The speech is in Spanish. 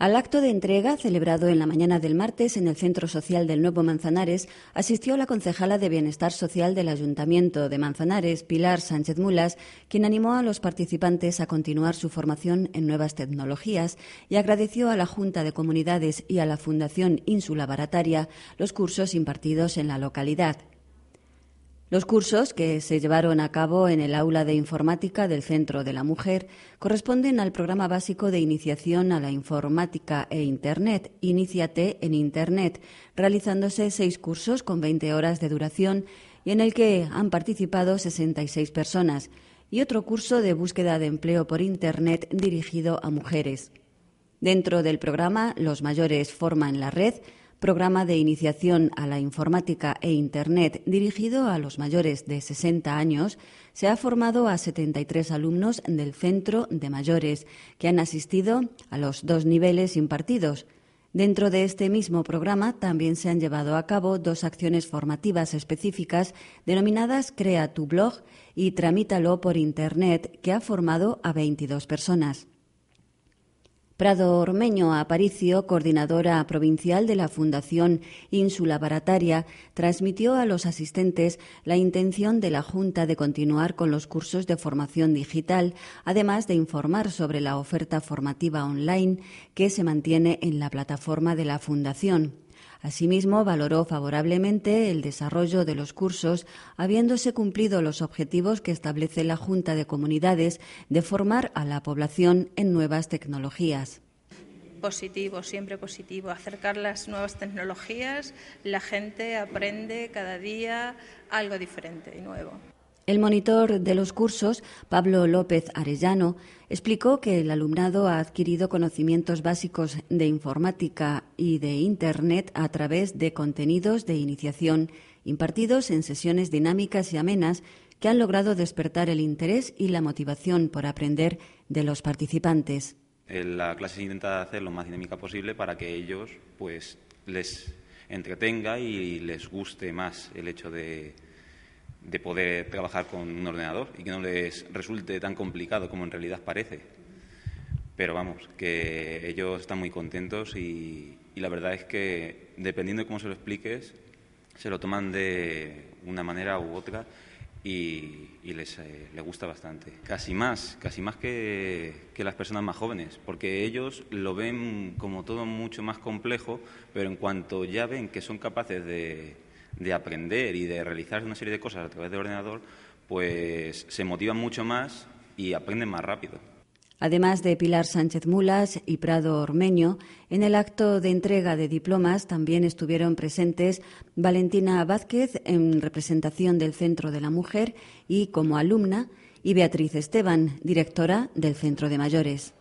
Al acto de entrega, celebrado en la mañana del martes en el Centro Social del Nuevo Manzanares, asistió la concejala de Bienestar Social del Ayuntamiento de Manzanares, Pilar Sánchez Mulas, quien animó a los participantes a continuar su formación en nuevas tecnologías y agradeció a la Junta de Comunidades y a la Fundación Ínsula Barataria los cursos impartidos en la localidad, los cursos que se llevaron a cabo en el aula de informática del Centro de la Mujer corresponden al programa básico de iniciación a la informática e Internet, Iníciate en Internet, realizándose seis cursos con 20 horas de duración y en el que han participado 66 personas, y otro curso de búsqueda de empleo por Internet dirigido a mujeres. Dentro del programa, los mayores forman la red, programa de iniciación a la informática e Internet dirigido a los mayores de 60 años, se ha formado a 73 alumnos del Centro de Mayores que han asistido a los dos niveles impartidos. Dentro de este mismo programa también se han llevado a cabo dos acciones formativas específicas denominadas Crea tu blog y Tramítalo por Internet, que ha formado a 22 personas. Prado Ormeño Aparicio, coordinadora provincial de la Fundación Ínsula Barataria, transmitió a los asistentes la intención de la Junta de continuar con los cursos de formación digital, además de informar sobre la oferta formativa online que se mantiene en la plataforma de la Fundación. Asimismo, valoró favorablemente el desarrollo de los cursos, habiéndose cumplido los objetivos que establece la Junta de Comunidades de formar a la población en nuevas tecnologías positivo, siempre positivo, acercar las nuevas tecnologías, la gente aprende cada día algo diferente y nuevo. El monitor de los cursos, Pablo López Arellano, explicó que el alumnado ha adquirido conocimientos básicos de informática y de Internet a través de contenidos de iniciación impartidos en sesiones dinámicas y amenas que han logrado despertar el interés y la motivación por aprender de los participantes. La clase se intenta hacer lo más dinámica posible para que ellos pues les entretenga y les guste más el hecho de, de poder trabajar con un ordenador y que no les resulte tan complicado como en realidad parece. Pero vamos, que ellos están muy contentos y, la verdad es que dependiendo de cómo se lo expliques, se lo toman de una manera u otra y, eh, les, gusta bastante. Casi más, casi más que, que, las personas más jóvenes, porque ellos lo ven como todo mucho más complejo, pero en cuanto ya ven que son capaces de, de aprender y de realizar una serie de cosas a través del ordenador, pues se motivan mucho más y aprenden más rápido. Además de Pilar Sánchez Mulas y Prado Ormeño, en el acto de entrega de diplomas también estuvieron presentes Valentina Vázquez en representación del Centro de la Mujer y como alumna y Beatriz Esteban, directora del Centro de Mayores.